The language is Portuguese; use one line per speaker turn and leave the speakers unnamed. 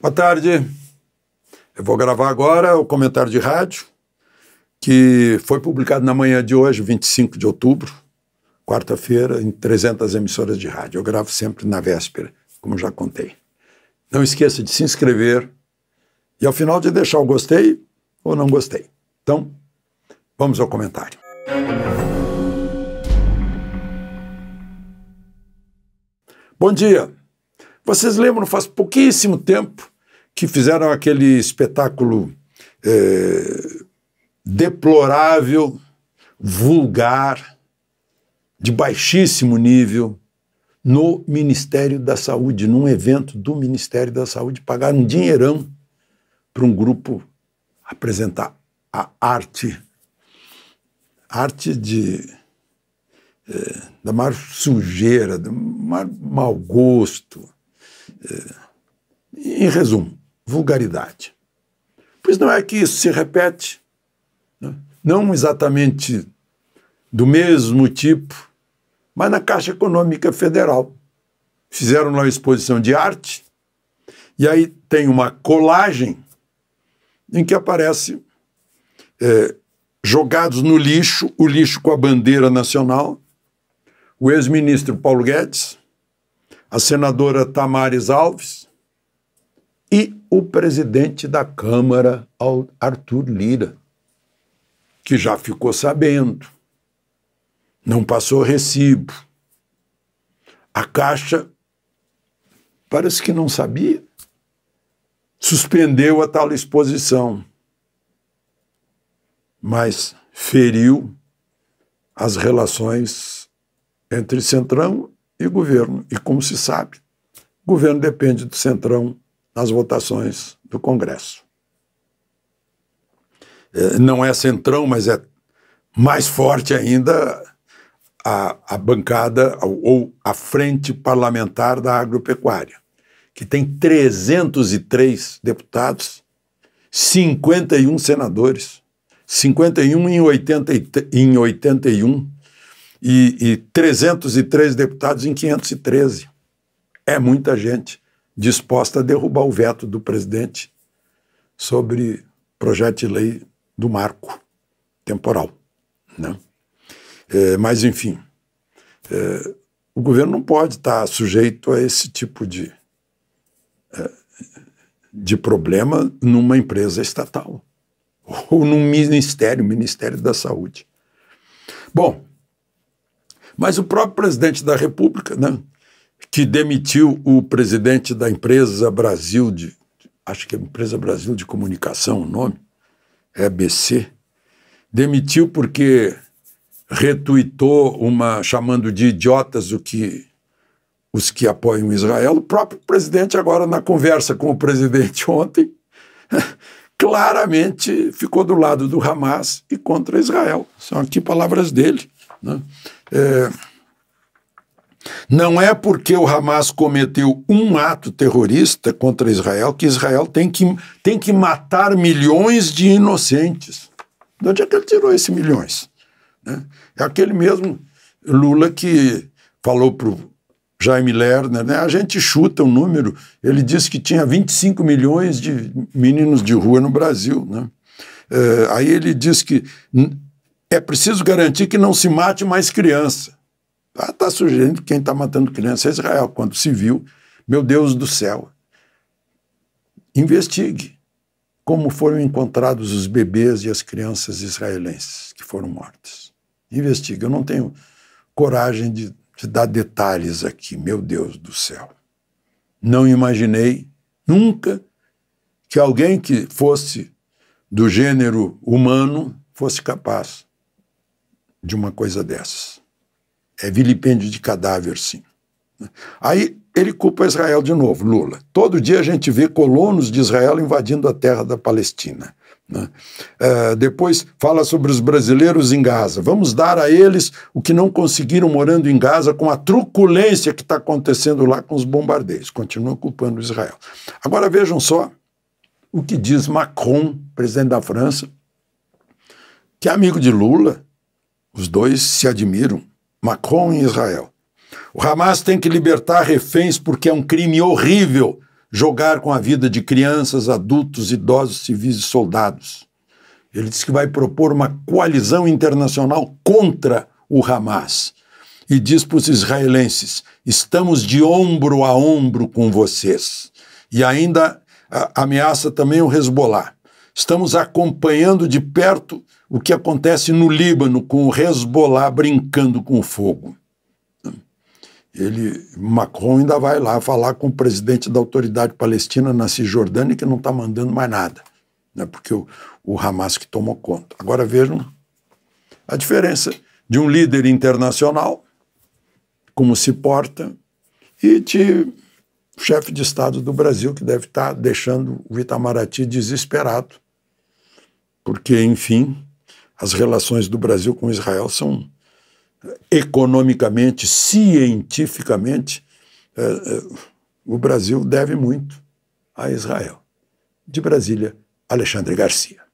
Boa tarde. Eu vou gravar agora o comentário de rádio que foi publicado na manhã de hoje, 25 de outubro, quarta-feira, em 300 emissoras de rádio. Eu gravo sempre na véspera, como já contei. Não esqueça de se inscrever e ao final de deixar o gostei ou não gostei. Então, vamos ao comentário. Bom dia. Vocês lembram, faz pouquíssimo tempo, que fizeram aquele espetáculo é, deplorável, vulgar, de baixíssimo nível, no Ministério da Saúde, num evento do Ministério da Saúde, pagaram um dinheirão para um grupo apresentar a arte, arte de é, da maior sujeira, do maior mau gosto, em resumo, vulgaridade. Pois não é que isso se repete, né? não exatamente do mesmo tipo, mas na Caixa Econômica Federal. Fizeram uma exposição de arte, e aí tem uma colagem em que aparece é, jogados no lixo, o lixo com a bandeira nacional, o ex-ministro Paulo Guedes, a senadora Tamares Alves e o presidente da Câmara, Arthur Lira, que já ficou sabendo, não passou recibo. A Caixa parece que não sabia, suspendeu a tal exposição, mas feriu as relações entre Centrão e governo. E como se sabe, governo depende do centrão nas votações do Congresso. É, não é centrão, mas é mais forte ainda a, a bancada ou a frente parlamentar da agropecuária, que tem 303 deputados, 51 senadores, 51 em, 80, em 81 e, e 303 deputados em 513. É muita gente disposta a derrubar o veto do presidente sobre projeto de lei do marco temporal. Né? É, mas, enfim, é, o governo não pode estar sujeito a esse tipo de, é, de problema numa empresa estatal ou num ministério, Ministério da Saúde. Bom, mas o próprio presidente da República, né, que demitiu o presidente da empresa Brasil de. Acho que é a Empresa Brasil de Comunicação o nome, é demitiu porque retuitou uma chamando de idiotas o que os que apoiam Israel. O próprio presidente agora na conversa com o presidente ontem claramente ficou do lado do Hamas e contra Israel. São aqui palavras dele, né? É, não é porque o Hamas cometeu um ato terrorista contra Israel que Israel tem que, tem que matar milhões de inocentes. De onde é que ele tirou esses milhões? Né? É aquele mesmo Lula que falou para o Jaime Lerner, né? a gente chuta o número, ele disse que tinha 25 milhões de meninos de rua no Brasil. Né? É, aí ele disse que é preciso garantir que não se mate mais criança. Está tá sugerindo que quem está matando criança é Israel, quando se viu, meu Deus do céu. Investigue como foram encontrados os bebês e as crianças israelenses que foram mortos. Investigue. Eu não tenho coragem de, de dar detalhes aqui, meu Deus do céu. Não imaginei nunca que alguém que fosse do gênero humano fosse capaz de uma coisa dessas. É vilipêndio de cadáver, sim. Aí ele culpa Israel de novo, Lula. Todo dia a gente vê colonos de Israel invadindo a terra da Palestina. Né? Uh, depois fala sobre os brasileiros em Gaza. Vamos dar a eles o que não conseguiram morando em Gaza com a truculência que está acontecendo lá com os bombardeios. Continua culpando Israel. Agora vejam só o que diz Macron, presidente da França, que é amigo de Lula, os dois se admiram. Macron e Israel. O Hamas tem que libertar reféns porque é um crime horrível jogar com a vida de crianças, adultos, idosos, civis e soldados. Ele disse que vai propor uma coalizão internacional contra o Hamas e diz para os israelenses: estamos de ombro a ombro com vocês. E ainda ameaça também o Hezbollah. Estamos acompanhando de perto o que acontece no Líbano com o Hezbollah brincando com o fogo. Ele, Macron ainda vai lá falar com o presidente da autoridade palestina na Cisjordânia que não está mandando mais nada, né, porque o, o Hamas que tomou conta. Agora vejam a diferença de um líder internacional, como se porta, e de chefe de Estado do Brasil, que deve estar tá deixando o Itamaraty desesperado porque, enfim, as relações do Brasil com Israel são eh, economicamente, cientificamente, é, é, o Brasil deve muito a Israel. De Brasília, Alexandre Garcia.